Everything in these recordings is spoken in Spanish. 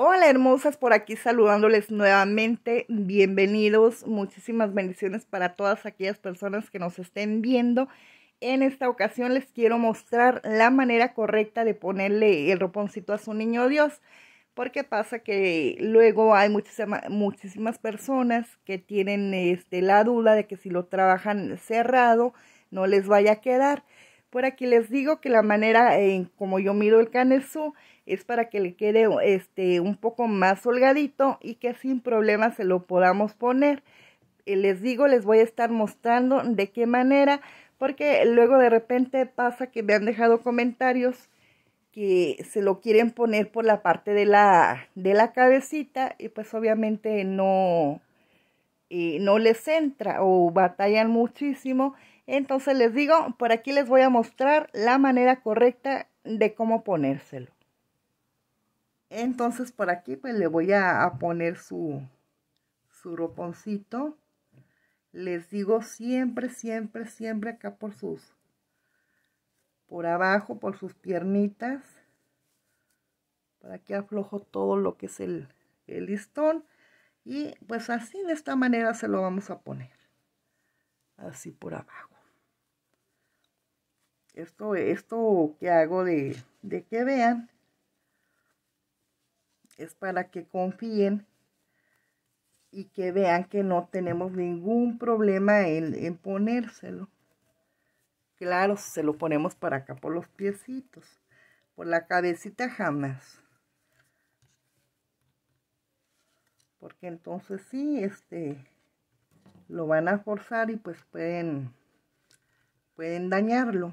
Hola hermosas, por aquí saludándoles nuevamente. Bienvenidos, muchísimas bendiciones para todas aquellas personas que nos estén viendo. En esta ocasión les quiero mostrar la manera correcta de ponerle el roponcito a su niño Dios, porque pasa que luego hay muchísimas personas que tienen este, la duda de que si lo trabajan cerrado no les vaya a quedar. Por aquí les digo que la manera en como yo miro el canesú es para que le quede este, un poco más holgadito y que sin problema se lo podamos poner. Eh, les digo, les voy a estar mostrando de qué manera, porque luego de repente pasa que me han dejado comentarios que se lo quieren poner por la parte de la, de la cabecita y pues obviamente no, y no les entra o batallan muchísimo. Entonces les digo, por aquí les voy a mostrar la manera correcta de cómo ponérselo. Entonces por aquí pues le voy a, poner su, su roponcito. Les digo siempre, siempre, siempre acá por sus, por abajo, por sus piernitas. para que aflojo todo lo que es el, el listón y pues así, de esta manera se lo vamos a poner. Así por abajo. Esto, esto que hago de, que vean es para que confíen y que vean que no tenemos ningún problema en, en ponérselo. Claro, se lo ponemos para acá por los piecitos. Por la cabecita jamás. porque entonces sí, este, lo van a forzar y pues pueden, pueden dañarlo.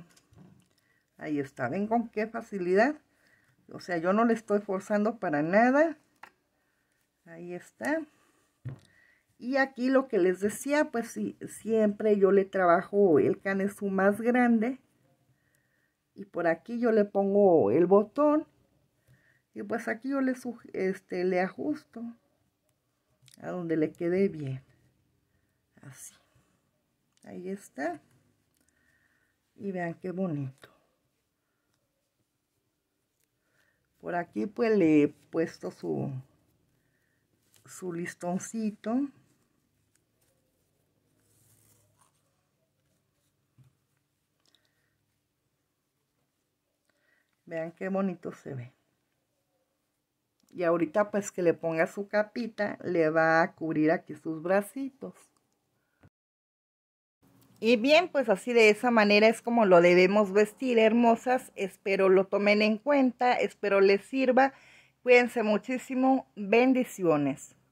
Ahí está, ven con qué facilidad. O sea, yo no le estoy forzando para nada. Ahí está. Y aquí lo que les decía, pues sí, siempre yo le trabajo el canesú más grande. Y por aquí yo le pongo el botón. Y pues aquí yo le, este, le ajusto a donde le quede bien. Así. Ahí está. Y vean qué bonito. Por aquí pues le he puesto su, su listoncito. Vean qué bonito se ve. Y ahorita pues que le ponga su capita, le va a cubrir aquí sus bracitos. Y bien, pues así de esa manera es como lo debemos vestir, hermosas. Espero lo tomen en cuenta, espero les sirva. Cuídense muchísimo. Bendiciones.